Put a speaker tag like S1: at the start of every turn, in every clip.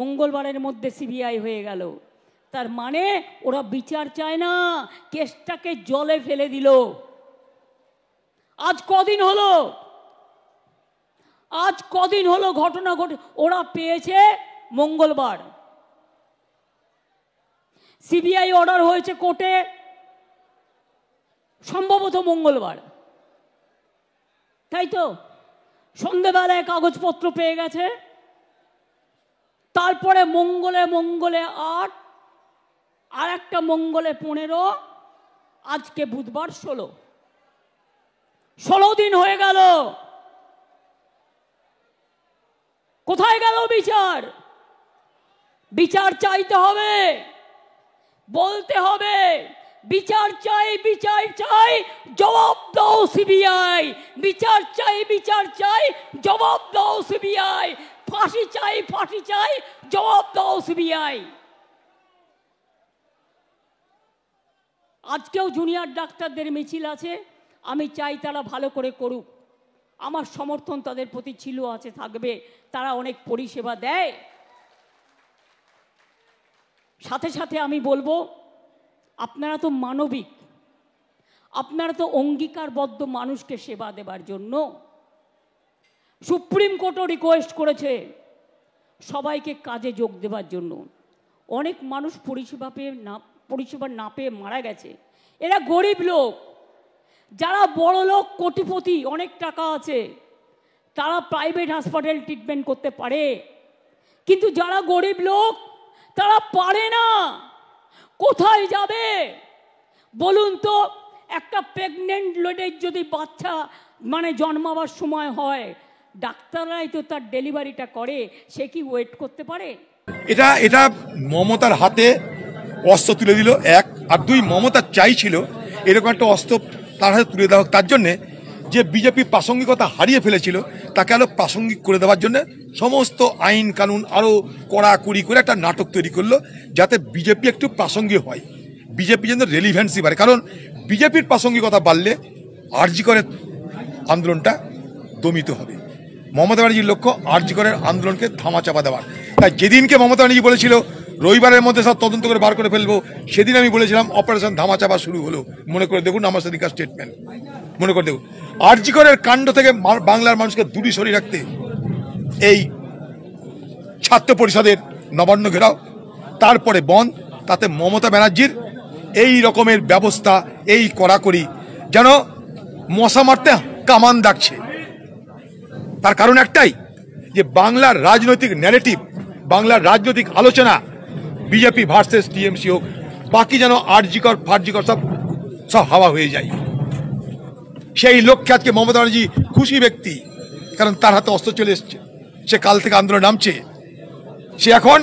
S1: মঙ্গলবারের মধ্যে সিবিআই হয়ে গেল তার মানে ওরা বিচার চায় না কেসটাকে জলে ফেলে দিল আজ কদিন হলো আজ কদিন হলো ঘটনা ঘটে ওরা পেয়েছে মঙ্গলবার সিবিআই অর্ডার হয়েছে কোর্টে সম্ভবত মঙ্গলবার তাই তো সন্ধেবেলায় কাগজপত্র পেয়ে গেছে তারপরে মঙ্গলে মঙ্গলে আট আর একটা মঙ্গলে পনেরো আজকে বুধবার ষোলো ষোলো দিন হয়ে গেল কোথায় গেল বিচার বিচার চাইতে হবে বলতে হবে বিচার চাই বিচার চাই জবাব দাও সিবিআই বিচার চাই বিচার চাই জবাব দাও সিবিআই ফাঁসি চাই ফাঁসি চাই জবাব দাও সিবিআই আজকেও জুনিয়র ডাক্তারদের মিছিল আছে আমি চাই তারা ভালো করে করুক আমার সমর্থন তাদের প্রতি ছিল আছে থাকবে তারা অনেক পরিষেবা দেয় সাথে সাথে আমি বলবো আপনারা তো মানবিক আপনারা তো অঙ্গীকারবদ্ধ মানুষকে সেবা দেবার জন্য সুপ্রিম কোর্টও রিকোয়েস্ট করেছে সবাইকে কাজে যোগ দেওয়ার জন্য অনেক মানুষ পরিষেবা পেয়ে না পরিষেবা না পেয়ে মারা গেছে এরা গরিব লোক যারা বড় লোক কোটিপতি অনেক টাকা আছে তারা প্রাইভেট হাসপাতাল ট্রিটমেন্ট করতে পারে কিন্তু যারা গরিব লোক তারা পারে না কোথায় যাবে বলুন তো একটা প্রেগনেন্ট লেডের যদি বাচ্চা মানে জন্মাবার সময় হয় ডাক্তাররাই তো তার ডেলিভারিটা করে সে কি ওয়েট করতে পারে
S2: এটা এটা মমতার হাতে অস্ত্র তুলে দিল এক আর দুই মমতা চাইছিল এরকম একটা অস্ত্র তার হাতে তুলে দেওয়া তার জন্যে যে বিজেপি প্রাসঙ্গিকতা হারিয়ে ফেলেছিল তাকে আরও প্রাসঙ্গিক করে দেওয়ার জন্য সমস্ত আইন কানুন আরও কড়াকড়ি করে একটা নাটক তৈরি করলো যাতে বিজেপি একটু প্রাসঙ্গিক হয় বিজেপি যেন রেলিভেন্সি বাড়ে কারণ বিজেপির প্রাসঙ্গিকতা বাড়লে আর্জি করে আন্দোলনটা দমিত হবে মমতা ব্যানার্জির লক্ষ্য আর্যিকরের আন্দোলনকে থামা চাপা দেওয়ার তাই যেদিনকে মমতা ব্যানার্জি বলেছিল রবিবারের মধ্যে সব তদন্ত করে বার করে ফেলবো সেদিন আমি বলেছিলাম অপারেশন ধামা চাপা শুরু হলো মনে করে দেখুন আমার সেদিনকার স্টেটমেন্ট মনে করে দেখুন আর্যিকরের কাণ্ড থেকে বাংলার মানুষকে দূরে সরিয়ে রাখতে এই ছাত্র পরিষদের নবান্ন ঘেরাও তারপরে বন তাতে মমতা ব্যানার্জির এই রকমের ব্যবস্থা এই কড়াকড়ি যেন মশা মারতে কামান ডাকছে তার কারণ একটাই যে বাংলার রাজনৈতিক ন্যারেটিভ বাংলার রাজনৈতিক আলোচনা বিজেপি ভার্সেস টিএমসি হোক বাকি যেন আরজিকর ফার্জিকর সব সব হাওয়া হয়ে যায় সেই লক্ষ্যে আজকে মমতা ব্যানার্জি খুশি ব্যক্তি কারণ তার হাতে অস্ত্র চলে এসছে সে কাল থেকে আন্দোলন নামছে সে এখন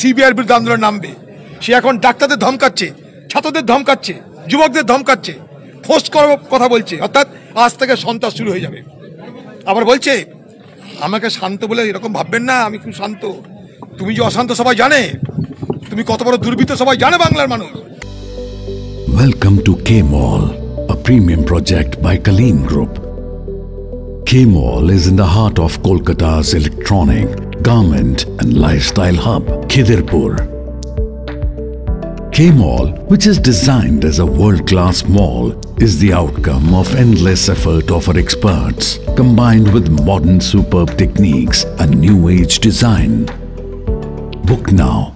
S2: সিবিআইয়ের বিরুদ্ধে আন্দোলন নামবে সে এখন ডাক্তারদের ধমকাচ্ছে ছাত্রদের ধমকাচ্ছে যুবকদের ধমকাচ্ছে ফোস্ট করার কথা বলছে অর্থাৎ আজ থেকে সন্ত্রাস শুরু হয়ে যাবে আবার বলছে আমাকে শান্ত বলে এরকম ভাববেন না আমি খুব শান্ত তুমি যে অশান্ত সবাই জানে তুমি কত বড় দুর্বৃত্ত সবাই জানে বাংলার মানুষ
S3: welcome to K mall a premium project by Kalim group K mall is in the heart of Kolkata's electronic garment and lifestyle hub Khidderpore K mall which is designed as a world class mall is the outcome of endless effort of our experts, combined with modern superb techniques and new age design. Book now